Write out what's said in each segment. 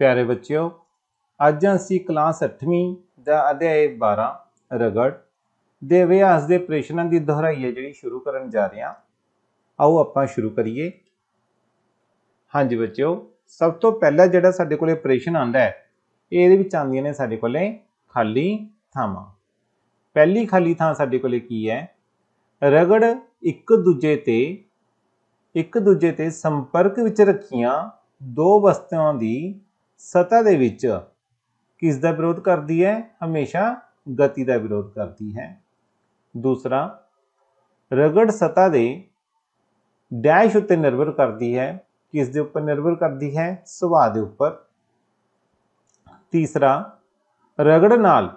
ਪਿਆਰੇ ਬੱਚਿਓ ਅੱਜ ਅਸੀਂ ਕਲਾਸ 8ਵੀਂ ਦਾ ਅਧਿਆਇ 12 ਰਗੜ ਦੇ ਵਿਆਸ ਦੇ ਪ੍ਰਸ਼ਨਾਂ ਦੀ ਦੁਹਰਾਈ ਹੈ ਜਿਹੜੀ ਸ਼ੁਰੂ ਕਰਨ ਜਾ ਰਹੇ ਹਾਂ ਆਓ ਆਪਾਂ ਸ਼ੁਰੂ ਕਰੀਏ ਹਾਂਜੀ ਬੱਚਿਓ ਸਭ ਤੋਂ ਪਹਿਲਾ ਜਿਹੜਾ ਸਾਡੇ ਕੋਲੇ ਪ੍ਰਸ਼ਨ ਆਂਦਾ ਹੈ ਇਹਦੇ ਵਿੱਚ ਆਂਦੀਆਂ ਨੇ ਸਾਡੇ ਕੋਲੇ ਖਾਲੀ ਥਾਵਾਂ ਪਹਿਲੀ ਖਾਲੀ ਥਾਂ ਸਾਡੇ ਕੋਲੇ ਕੀ ਹੈ ਰਗੜ ਇੱਕ ਦੂਜੇ ਤੇ ਇੱਕ ਦੂਜੇ ਤੇ ਸੰਪਰਕ ਵਿੱਚ ਰੱਖੀਆਂ ਦੋ ਵਸਤਾਂ ਦੀ ਸਤਾ ਦੇ ਵਿੱਚ ਕਿਸ ਦਾ ਵਿਰੋਧ ਕਰਦੀ ਹੈ ਹਮੇਸ਼ਾ ਗਤੀ ਦਾ ਵਿਰੋਧ ਕਰਦੀ ਹੈ ਦੂਸਰਾ ਰਗੜ ਸਤਾ ਦੇ ਡੈਸ਼ ਉੱਤੇ ਨਿਰਭਰ ਕਰਦੀ ਹੈ ਕਿਸ ਦੇ ਉੱਪਰ ਨਿਰਭਰ ਕਰਦੀ ਹੈ ਸੁਭਾਅ ਦੇ ਉੱਪਰ ਤੀਸਰਾ ਰਗੜ ਨਾਲ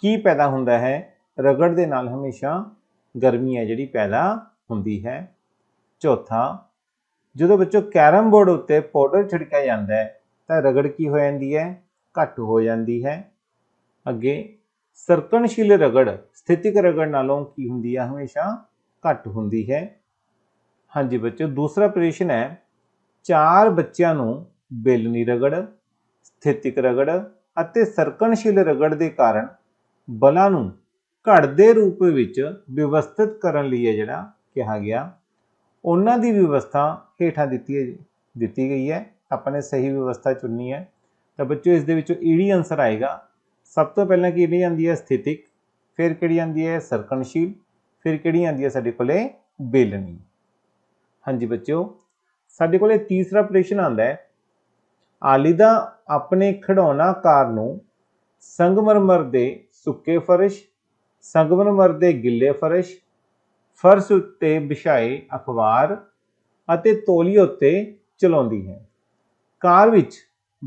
ਕੀ ਪੈਦਾ ਹੁੰਦਾ ਹੈ ਰਗੜ ਦੇ ਨਾਲ ਹਮੇਸ਼ਾ ਗਰਮੀ ਹੈ ਜਿਹੜੀ ਪੈਦਾ ਹੁੰਦੀ ਹੈ ਚੌਥਾ ਜਦੋਂ ਬੱਚੋ ਕੈਰਮ ਬੋਰਡ ਉੱਤੇ ਪਾਊਡਰ ਛਿੜਕਿਆ ਜਾਂਦਾ ਹੈ ਤਾਂ ਰਗੜ ਕੀ ਹੋ ਜਾਂਦੀ ਹੈ ਘੱਟ ਹੋ ਜਾਂਦੀ ਹੈ ਅੱਗੇ ਸਰਕਣਸ਼ੀਲ ਰਗੜ ਸਥਿਤਿਕ ਰਗੜ ਨਾਲੋਂ ਕੀ ਹੁੰਦੀ ਹੈ ਹਮੇਸ਼ਾ ਘੱਟ ਹੁੰਦੀ ਹੈ ਹਾਂਜੀ ਬੱਚਿਓ ਦੂਸਰਾ ਪ੍ਰਸ਼ਨ ਹੈ ਚਾਰ ਬੱਚਿਆਂ ਨੂੰ ਬੇਲਨੀ ਰਗੜ ਸਥਿਤਿਕ ਰਗੜ ਅਤੇ ਸਰਕਣਸ਼ੀਲ ਰਗੜ ਦੇ ਕਾਰਨ ਬਲਾਂ ਨੂੰ ਘੜਦੇ ਰੂਪ ਵਿੱਚ ਵਿਵਸਥਿਤ ਕਰਨ ਲਈ ਹੈ ਜਿਹੜਾ ਕਿਹਾ ਗਿਆ ਉਹਨਾਂ ਦੀ ਵਿਵਸਥਾ ਹੇਠਾਂ ਦਿੱਤੀ ਹੈ ਦਿੱਤੀ ਗਈ ਹੈ ਆਪਾਂ ਨੇ ਸਹੀ ਵਿਵਸਥਾ ਚੁਣਨੀ ਹੈ ਤਾਂ ਬੱਚਿਓ ਇਸ ਦੇ ਵਿੱਚੋਂ ਈਡੀ ਆਨਸਰ ਆਏਗਾ ਸਭ ਤੋਂ ਪਹਿਲਾਂ ਕਿਹੜੀ ਆਂਦੀ ਹੈ ਸਥਿਤਿਕ ਫਿਰ ਕਿਹੜੀ ਆਂਦੀ ਹੈ ਸਰਕਣਸ਼ੀਲ ਫਿਰ ਕਿਹੜੀ ਆਂਦੀ ਹੈ ਸਾਡੇ ਕੋਲੇ ਬੇਲਣੀ ਹਾਂਜੀ ਬੱਚਿਓ ਸਾਡੇ ਕੋਲੇ ਤੀਸਰਾ ਪ੍ਰਸ਼ਨ ਆਂਦਾ ਹੈ ਆਲਿਦਾ ਆਪਣੇ ਕਾਰ ਨੂੰ ਸੰਗਮਰਮਰ ਦੇ ਸੁੱਕੇ ਫਰਸ਼ ਸੰਗਮਰਮਰ ਦੇ ਗਿੱਲੇ ਫਰਸ਼ ਫਰਸ਼ ਉੱਤੇ ਵਿਛਾਏ ਅਖਬਾਰ ਅਤੇ ਤੌਲੀਏ ਉੱਤੇ ਚਲਾਉਂਦੀ ਹੈ ਕਾਰ ਵਿੱਚ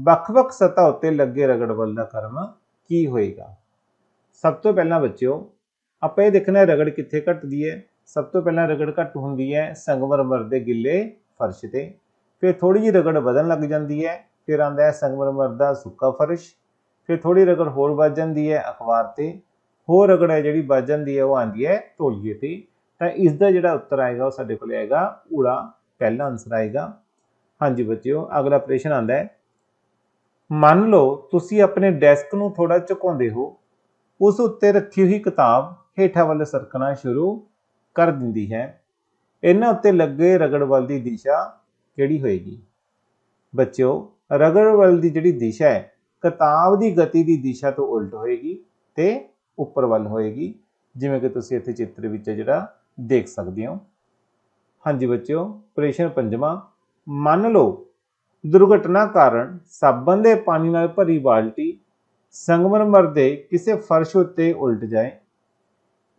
ਵੱਖ-ਵੱਖ ਸਤਾ ਉੱਤੇ ਲੱਗੇ ਰਗੜ ਬਲ ਦਾ ਕਰਮ ਕੀ ਹੋਏਗਾ ਸਭ ਤੋਂ ਪਹਿਲਾਂ ਬੱਚਿਓ ਆਪਾਂ ਇਹ ਦੇਖਣਾ ਰਗੜ ਕਿੱਥੇ ਘਟਦੀ ਹੈ ਸਭ ਤੋਂ ਪਹਿਲਾਂ ਰਗੜ ਘਟ ਹੁੰਦੀ ਹੈ ਸੰਗਮਰਮਰ ਦੇ ਗਿੱਲੇ ਫਰਸ਼ ਤੇ ਫਿਰ ਥੋੜੀ ਜਿਹੀ ਰਗੜ ਵਧਣ ਲੱਗ ਜਾਂਦੀ ਹੈ ਫਿਰ ਆਂਦਾ ਹੈ ਸੰਗਮਰਮਰ ਦਾ ਸੁੱਕਾ ਫਰਸ਼ ਫਿਰ ਥੋੜੀ ਰਗੜ ਹੋਰ ਵੱਜ ਜਾਂਦੀ ਹੈ ਅਖਬਾਰ ਤੇ ਹੋਰ ਰਗੜ ਹੈ ਜਿਹੜੀ ਵੱਜ ਜਾਂਦੀ ਹੈ ਉਹ ਆਂਦੀ ਹੈ ਤੌਲੀਏ ਤੇ ਤਾਂ ਇਸ ਦਾ ਜਿਹੜਾ ਉੱਤਰ ਆਏਗਾ ਉਹ ਸਾਡੇ ਕੋਲ ਆਏਗਾ ਊੜਾ ਪਹਿਲਾ ਆਨਸਰ ਆਏਗਾ ਹਾਂਜੀ ਬੱਚਿਓ ਅਗਲਾ ਪ੍ਰਸ਼ਨ ਆਂਦਾ ਹੈ ਮੰਨ ਲਓ ਤੁਸੀਂ ਆਪਣੇ ਡੈਸਕ ਨੂੰ ਥੋੜਾ ਝੁਕਾਉਂਦੇ ਹੋ ਉਸ ਉੱਤੇ ਰੱਖੀ ਹੋਈ ਕਿਤਾਬ ਹੇਠਾਂ ਵੱਲ ਸਰਕਣਾ ਸ਼ੁਰੂ ਕਰ ਦਿੰਦੀ ਹੈ ਇਹਨਾਂ ਉੱਤੇ ਲੱਗੇ ਰਗੜ ਵੱਲ ਦੀ ਦਿਸ਼ਾ ਕਿਹੜੀ ਹੋਏਗੀ ਬੱਚਿਓ ਰਗੜ ਵੱਲ ਦੀ ਜਿਹੜੀ ਦਿਸ਼ਾ ਹੈ ਕਿਤਾਬ ਦੀ ਗਤੀ ਦੀ ਦਿਸ਼ਾ ਤੋਂ ਉਲਟ ਹੋਏਗੀ ਤੇ ਉੱਪਰ ਵੱਲ ਹੋਏਗੀ ਜਿਵੇਂ ਕਿ ਤੁਸੀਂ ਇੱਥੇ ਚਿੱਤਰ ਵਿੱਚ ਜਿਹੜਾ ਦੇਖ ਸਕਦੇ ਹੋ ਹਾਂਜੀ ਬੱਚਿਓ ਪ੍ਰੇਸ਼ਨ ਪੰਜਵਾਂ ਮੰਨ ਲਓ ਦੁਰਘਟਨਾ ਕਾਰਨ ਸਾਬਣ ਦੇ ਪਾਣੀ ਨਾਲ ਭਰੀ ਬਾਲਟੀ ਸੰਗਮਰਮਰ ਦੇ ਕਿਸੇ ਫਰਸ਼ ਉੱਤੇ ਉਲਟ ਜਾਏ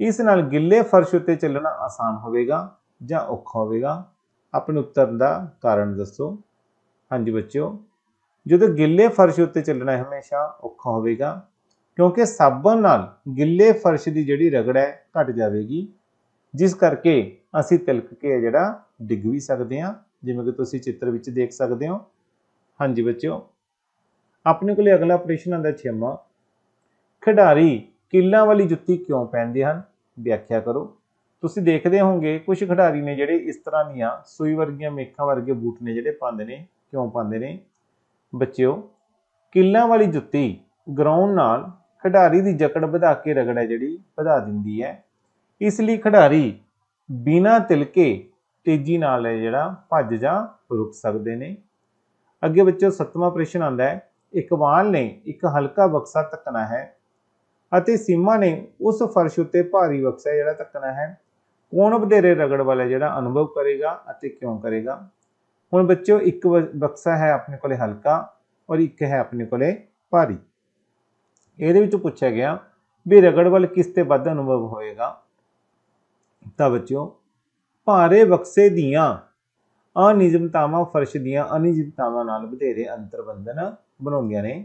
ਇਸ ਨਾਲ ਗਿੱਲੇ ਫਰਸ਼ ਉੱਤੇ ਚੱਲਣਾ ਆਸਾਨ ਹੋਵੇਗਾ ਜਾਂ ਔਖਾ ਹੋਵੇਗਾ ਆਪਣੇ ਉੱਤਰ ਦਾ ਕਾਰਨ ਦੱਸੋ ਹਾਂਜੀ ਬੱਚਿਓ ਜਦੋਂ ਗਿੱਲੇ ਫਰਸ਼ ਉੱਤੇ ਚੱਲਣਾ ਹਮੇਸ਼ਾ ਔਖਾ ਹੋਵੇਗਾ ਕਿਉਂਕਿ ਸਾਬਣ ਨਾਲ ਗਿੱਲੇ ਫਰਸ਼ ਦੀ ਜਿਹੜੀ ਰਗੜ ਹੈ ਘਟ ਜਾਵੇਗੀ ਜਿਸ ਕਰਕੇ ਅਸੀਂ ਤਿਲਕ ਕੇ ਜਿਹੜਾ ਡਿੱਗ ਵੀ ਸਕਦੇ ਹਾਂ ਜਿਵੇਂ ਕਿ ਤੁਸੀਂ ਚਿੱਤਰ ਵਿੱਚ ਦੇਖ ਸਕਦੇ ਹੋ ਹਾਂਜੀ ਬੱਚਿਓ ਆਪਣੇ ਕੋਲੇ ਅਗਲਾ ਪ੍ਰਸ਼ਨ ਆਂਦਾ ਛੇਵਾਂ ਖਿਡਾਰੀ ਕਿੱਲਾਂ ਵਾਲੀ ਜੁੱਤੀ ਕਿਉਂ ਪਹਿਨਦੇ ਹਨ ਵਿਆਖਿਆ ਕਰੋ ਤੁਸੀਂ ਦੇਖਦੇ ਹੋਵੋਗੇ ਕੁਝ ਖਿਡਾਰੀ ਨੇ ਜਿਹੜੇ ਇਸ ਤਰ੍ਹਾਂ ਦੀਆਂ ਸੂਈ ਵਰਗੀਆਂ ਮੇਖਾਂ ਵਰਗੇ ਬੂਟ ਨੇ ਜਿਹੜੇ ਪਾਉਂਦੇ ਨੇ ਕਿਉਂ ਪਾਉਂਦੇ ਨੇ ਬੱਚਿਓ ਕਿੱਲਾਂ ਵਾਲੀ ਜੁੱਤੀ ਗਰਾਊਂਡ ਨਾਲ ਖਿਡਾਰੀ ਦੀ ਜਕੜ ਵਧਾ ਕੇ ਰਗੜਾ ਜਿਹੜੀ ਵਧਾ ਦਿੰਦੀ ਹੈ ਇਸ ਲਈ ਖਿਡਾਰੀ ਬਿਨਾ ਤਿਲਕੇ ਤੇਜ਼ੀ ਨਾਲ ਹੈ ਜਿਹੜਾ ਭੱਜ ਜਾ ਰੁਕ ਸਕਦੇ ਨੇ ਅੱਗੇ ਵਿੱਚੋਂ ਸੱਤਵਾਂ ਪ੍ਰਸ਼ਨ ਆਉਂਦਾ ਹੈ ਇਕਬਾਲ ਨੇ ਇੱਕ ਹਲਕਾ ਬਕਸਾ ਤੱਕਣਾ ਹੈ ਅਤੇ ਸੀਮਾ ਨੇ ਉਸ ਫਰਸ਼ ਉੱਤੇ ਭਾਰੀ ਬਕਸਾ ਜਿਹੜਾ ਤੱਕਣਾ ਹੈ ਕੌਣ ਵਧੇਰੇ ਰਗੜ ਵਾਲਾ ਜਿਹੜਾ ਅਨੁਭਵ ਕਰੇਗਾ ਅਤੇ ਕਿਉਂ ਕਰੇਗਾ ਹੁਣ ਬੱਚਿਓ ਇੱਕ ਬਕਸਾ ਹੈ ਆਪਣੇ ਕੋਲੇ ਹਲਕਾ ਔਰ ਇੱਕ ਹੈ ਆਪਣੇ ਕੋਲੇ ਭਾਰੀ ਇਹਦੇ ਵਿੱਚ ਪੁੱਛਿਆ ਗਿਆ ਵੀ ਰਗੜ ਵਾਲ ਕਿਸ ਤੇ ਵੱਧ ਅਨੁਭਵ ਹੋਏਗਾ ਤਾਂ ਬੱਚਿਓ ਭਾਰੇ ਬਕਸੇ ਦੀਆਂ ਅਨਿਯਮਤਾਵਾਂ ਫਰਸ਼ ਦੀਆਂ ਅਨਿਯਮਤਾਵਾਂ ਨਾਲ ਬਧੇਰੇ ਅੰਤਰਬੰਧਨ ਬਣਾਉਂਦੀਆਂ ਨੇ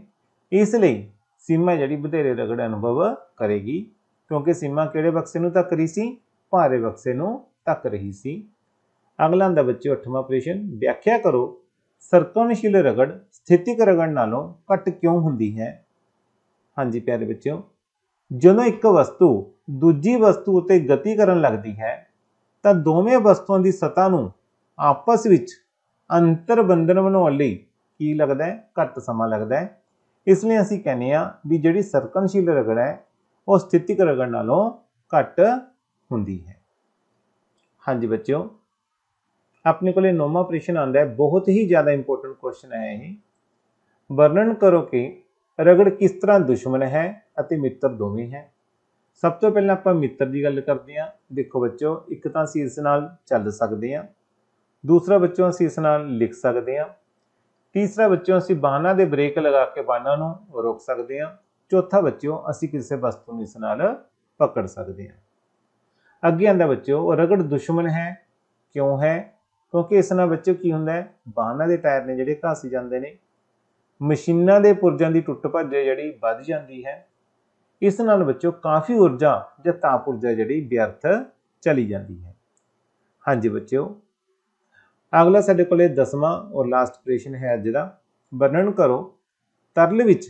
ਇਸ ਲਈ ਸੀਮਾ ਜਿਹੜੀ ਬਧੇਰੇ ਰਗੜ ਅਨੁਭਵ ਕਰੇਗੀ ਕਿਉਂਕਿ ਸੀਮਾ ਕਿਹੜੇ ਬਕਸੇ ਨੂੰ ਧੱਕ ਰਹੀ ਸੀ ਭਾਰੇ ਬਕਸੇ ਨੂੰ ਧੱਕ ਰਹੀ ਸੀ ਅਗਲਾ ਦਾ ਬੱਚਿਓ 8ਵਾਂ ਪ੍ਰਸ਼ਨ ਵਿਆਖਿਆ ਕਰੋ ਸਰਕਮਸ਼ੀਲ ਰਗੜ ਸਥਿਤਿਕ ਰਗੜ ਨਾਲੋਂ ਘੱਟ ਕਿਉਂ ਹੁੰਦੀ ਹੈ ਹਾਂਜੀ ਪਿਆਰੇ ਬੱਚਿਓ ਜਦੋਂ ਇੱਕ ਵਸਤੂ ਦੂਜੀ ਵਸਤੂ ਉਤੇ ਗਤੀ ਕਰਨ ਲੱਗਦੀ ਹੈ ਤਾਂ ਦੋਵੇਂ ਵਸਤੂਆਂ ਦੀ ਸਤਾ ਨੂੰ ਆਪਸ ਵਿੱਚ ਅੰਤਰਬੰਧਨ ਬਣਾਉਣ ਲਈ ਕੀ ਲੱਗਦਾ ਹੈ ਘੱਟ ਸਮਾਂ ਲੱਗਦਾ ਹੈ ਇਸ ਲਈ ਅਸੀਂ ਕਹਿੰਦੇ ਆ ਵੀ ਜਿਹੜੀ ਸਰਕਨਸ਼ੀਲ ਰਗੜ ਹੈ ਉਹ ਸਥਿਤਿਕ ਰਗੜ ਨਾਲੋਂ ਘੱਟ ਹੁੰਦੀ ਹੈ ਹਾਂਜੀ ਬੱਚਿਓ ਆਪਣੇ ਕੋਲੇ ਨੋਮਾ ਪ੍ਰਸ਼ਨ ਆਂਦਾ ਹੈ ਬਹੁਤ ਹੀ ਜ਼ਿਆਦਾ ਇੰਪੋਰਟੈਂਟ ਕੁਐਸਚਨ ਆਇਆ ਹੈ ਇਹ ਵਰਣਨ ਕਰੋ ਕਿ ਰਗੜ ਕਿਸ ਤਰ੍ਹਾਂ ਦੁਸ਼ਮਣ ਹੈ ਅਤੇ ਮਿੱਤਰ ਦੋਵੇਂ ਹੈ ਸਭ ਤੋਂ ਪਹਿਲਾਂ ਆਪਾਂ ਮਿੱਤਰ ਦੀ ਗੱਲ ਕਰਦੇ ਹਾਂ ਦੇਖੋ ਬੱਚਿਓ ਇੱਕ ਤਾਂ ਅਸੀਂ ਇਸ ਨਾਲ ਚੱਲ ਸਕਦੇ ਹਾਂ ਦੂਸਰਾ ਬੱਚਿਓ ਅਸੀਂ ਇਸ ਨਾਲ ਲਿਖ ਸਕਦੇ ਹਾਂ ਤੀਸਰਾ ਬੱਚਿਓ ਅਸੀਂ ਬਾਹਨਾਂ ਦੇ ਬ੍ਰੇਕ ਲਗਾ ਕੇ ਬਾਹਨਾਂ ਨੂੰ ਰੋਕ ਸਕਦੇ ਹਾਂ ਚੌਥਾ ਬੱਚਿਓ ਅਸੀਂ ਕਿਸੇ ਵਸਤੂ ਨੂੰ ਇਸ ਨਾਲ ਪਕੜ ਸਕਦੇ ਹਾਂ ਅੱਗੇ ਆਂਦਾ ਬੱਚਿਓ ਰਗੜ ਦੁਸ਼ਮਣ ਹੈ ਕਿਉਂ ਹੈ ਕਿਉਂਕਿ ਇਸ ਨਾਲ ਬੱਚਿਓ ਕੀ ਹੁੰਦਾ ਹੈ ਬਾਹਨਾਂ ਦੇ ਟਾਇਰ ਨੇ ਜਿਹੜੇ ਘਸ ਜਾਂਦੇ ਨੇ ਮਸ਼ੀਨਾਂ ਦੇ ਪੁਰਜਾਂ ਦੀ ਟੁੱਟ ਭੱਜ ਜਿਹੜੀ ਵੱਧ ਜਾਂਦੀ ਹੈ ਇਸ ਨਾਲ ਬੱਚੋ ਕਾਫੀ ਊਰਜਾ ਜਾਂ ਤਾਪ ਊਰਜਾ ਜਿਹੜੀ ਵਿਅਰਥ ਚਲੀ ਜਾਂਦੀ ਹੈ ਹਾਂਜੀ ਬੱਚਿਓ ਅਗਲਾ ਸਾਡੇ ਕੋਲੇ 10ਵਾਂ ਔਰ ਲਾਸਟ ਪ੍ਰਸ਼ਨ ਹੈ ਅੱਜ ਦਾ ਵਰਣਨ ਕਰੋ ਤਰਲ ਵਿੱਚ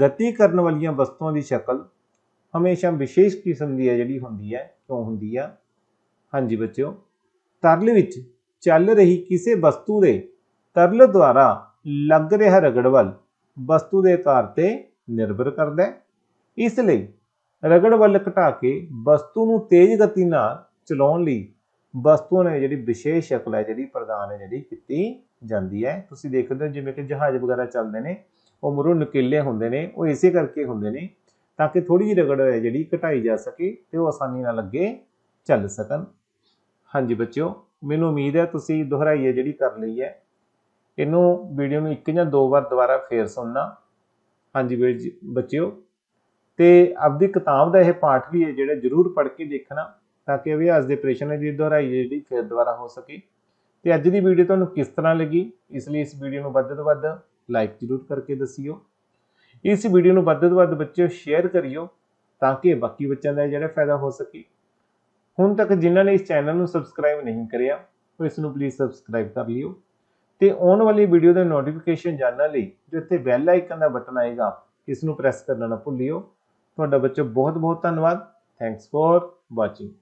ਗਤੀ ਕਰਨ ਵਾਲੀਆਂ ਵਸਤੂਆਂ ਦੀ ਸ਼ਕਲ ਹਮੇਸ਼ਾ ਵਿਸ਼ੇਸ਼ ਕਿਸਮ ਦੀ ਹੈ ਜਿਹੜੀ ਹੁੰਦੀ ਹੈ ਕਿਉਂ ਹੁੰਦੀ ਆ ਹਾਂਜੀ ਬੱਚਿਓ ਤਰਲ ਵਿੱਚ ਚੱਲ ਰਹੀ ਕਿਸੇ ਵਸਤੂ ਦੇ ਤਰਲ ਦੁਆਰਾ ਲੱਗ ਰਿਹਾ ਰਗੜਵਲ ਵਸਤੂ ਦੇ ਆਕਾਰ ਤੇ ਨਿਰਭਰ ਕਰਦਾ ਹੈ ਇਸ ਲਈ ਰਗੜ ਵੱਲ ਘਟਾ ਕੇ ਵਸਤੂ ਨੂੰ ਤੇਜ਼ ਗਤੀ ਨਾਲ ਚਲਾਉਣ ਲਈ ਵਸਤੂ ਨੇ ਜਿਹੜੀ ਵਿਸ਼ੇਸ਼ ਸ਼ਕਲ ਹੈ ਜਿਹੜੀ ਪ੍ਰਦਾਨ ਹੈ ਜਿਹੜੀ ਕੀਤੀ ਜਾਂਦੀ ਹੈ ਤੁਸੀਂ ਦੇਖਦੇ ਹੋ ਜਿਵੇਂ ਕਿ ਜਹਾਜ਼ ਵਗੈਰਾ ਚੱਲਦੇ ਨੇ ਉਹ ਮਰੂ ਨਕੀਲੇ ਹੁੰਦੇ ਨੇ ਉਹ ਇਸੇ ਕਰਕੇ ਹੁੰਦੇ ਨੇ ਤਾਂ ਕਿ ਥੋੜੀ ਜਿਹੀ ਰਗੜ ਹੈ ਜਿਹੜੀ ਘਟਾਈ ਜਾ ਸਕੇ ਤੇ ਉਹ ਆਸਾਨੀ ਨਾਲ ਲੱਗੇ ਚੱਲ ਸਕਣ ਹਾਂਜੀ ਬੱਚਿਓ ਮੈਨੂੰ ਉਮੀਦ ਹੈ ਤੁਸੀਂ ਦੁਹਰਾਈ ਹੈ ਜਿਹੜੀ ਕਰ ਲਈ ਹੈ ਇਹਨੂੰ ਵੀਡੀਓ ਨੂੰ ਇੱਕ ਜਾਂ ਦੋ ਵਾਰ ਦੁਬਾਰਾ ਫੇਰ ਸੁਣਨਾ ਹਾਂਜੀ ਬੱਚਿਓ ਤੇ ਆਪਦੀ ਕਿਤਾਬ ਦਾ ਇਹ ਪਾਠ ਵੀ ਹੈ ਜਿਹੜਾ ਜ਼ਰੂਰ ਪੜ੍ਹ ਕੇ ਦੇਖਣਾ ਤਾਂ ਕਿ ਅਭਿਆਸ ਦੇ ਪ੍ਰੇਸ਼ਨ ਦੀ ਦੁਹਰਾਈ ਜਿਹੜੀ ਫਿਰ ਦੁਬਾਰਾ ਹੋ ਸਕੇ ਤੇ ਅੱਜ ਦੀ ਵੀਡੀਓ ਤੁਹਾਨੂੰ ਕਿਸ ਤਰ੍ਹਾਂ ਲੱਗੀ ਇਸ ਲਈ ਇਸ ਵੀਡੀਓ ਨੂੰ ਵੱਧ ਤੋਂ ਵੱਧ ਲਾਈਕ ਜ਼ਰੂਰ ਕਰਕੇ ਦੱਸਿਓ ਇਸ ਵੀਡੀਓ ਨੂੰ ਵੱਧ ਤੋਂ ਵੱਧ ਬੱਚਿਓ ਸ਼ੇਅਰ ਕਰਿਓ ਤਾਂ ਕਿ ਬਾਕੀ ਬੱਚਿਆਂ ਦਾ ਜਿਹੜਾ ਫਾਇਦਾ ਹੋ ਸਕੇ ਹੁਣ ਤੱਕ ਜਿਨ੍ਹਾਂ ਨੇ ਇਸ ਚੈਨਲ ਨੂੰ ਸਬਸਕ੍ਰਾਈਬ ਨਹੀਂ ਕਰਿਆ ਉਹ ਇਸ ਨੂੰ ਪਲੀਜ਼ ਸਬਸਕ੍ਰਾਈਬ ਕਰ ਲਿਓ ਤੇ ਆਉਣ ਵਾਲੀ ਵੀਡੀਓ ਦੇ ਨੋਟੀਫਿਕੇਸ਼ਨ ਜਾਣਨ ਲਈ ਜੋ ਬੈਲ ਆਈਕਨ ਦਾ ਬਟਨ ਆਏਗਾ ਇਸ ਨੂੰ ਪ੍ਰੈਸ ਕਰਨਾ ਨਾ ਭੁੱਲਿਓ ਤੁਹਾਡਾ ਬੱਚੋ ਬਹੁਤ ਬਹੁਤ ਧੰਨਵਾਦ ਥੈਂਕਸ ਫॉर ਵਾਚਿੰਗ